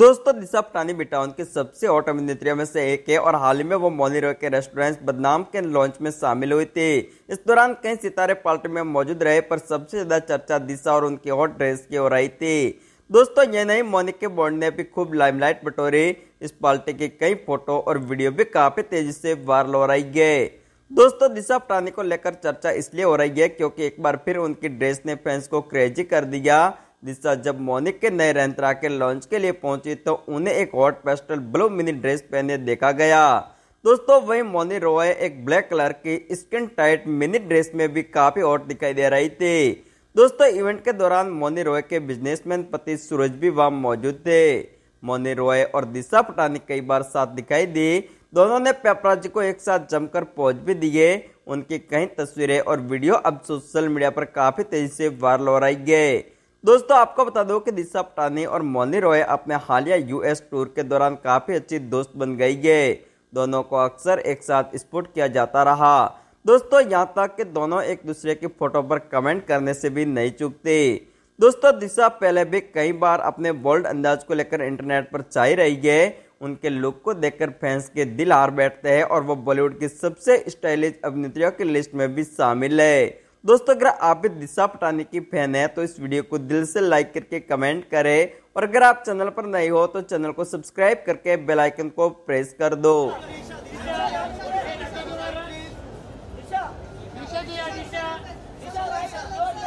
दोस्तों दिशा पटानी बिटाउन की सबसे हॉट अभिनेत्रियों में से एक है और हाल ही में वो मौली रॉय के रेस्टोरेंट बदनाम के लॉन्च में शामिल हुई थी इस दौरान कई सितारे पार्टी में मौजूद रहे पर सबसे ज्यादा चर्चा दिशा और उनकी हॉट ड्रेस की हो रही थी दोस्तों ये नहीं के बॉन्ड ने भी खूब लाइमलाइट बटोरी इस पार्टी की कई फोटो और वीडियो भी काफी तेजी से वायरल हो रही है दोस्तों दिशा पटानी को लेकर चर्चा इसलिए हो रही है क्योंकि एक बार फिर उनकी ड्रेस ने फैंस को क्रेजी कर दिया लिसा जब मोनिक के नए रेंतरा के लॉन्च के लिए पहुंची तो उन्हें एक hot pastel blue mini dress पहने देखा गया दोस्तों वहीं मोनी रॉय एक ब्लैक कलर की स्किन टाइट मिनी ड्रेस में भी काफी हॉट दिखाई दे रही थी दोस्तों इवेंट के दौरान मोनी रॉय के बिजनेसमैन पति सूरज भी वहां मौजूद थे मोनी रॉय और दिशा पटानी कई बार साथ दिखाई दी दोनों ने पेपराजी को एक साथ जमकर पोज भी दिए उनकी कई तस्वीरें और वीडियो अब सोशल मीडिया पर काफी तेजी से वायरल हो रही है दोस्तों आपको बता दो कि दिशा पटानी और मौनी रॉय अपने हालिया यूएस टूर के दौरान काफ़ी अच्छी दोस्त बन गई है दोनों को अक्सर एक साथ स्पोर्ट किया जाता रहा दोस्तों यहाँ तक कि दोनों एक दूसरे की फोटो पर कमेंट करने से भी नहीं चुकते दोस्तों दिशा पहले भी कई बार अपने बोल्ड अंदाज को लेकर इंटरनेट पर छाई रही है उनके लुक को देखकर फैंस के दिल हार बैठते हैं और वो बॉलीवुड की सबसे स्टाइलिश अभिनेत्रियों की लिस्ट में भी शामिल है दोस्तों अगर आप भी दिशा पटानी की फैन है तो इस वीडियो को दिल से लाइक करके कमेंट करें और अगर आप चैनल पर नए हो तो चैनल को सब्सक्राइब करके बेल आइकन को प्रेस कर दो दिशा, दिशा, दिशा,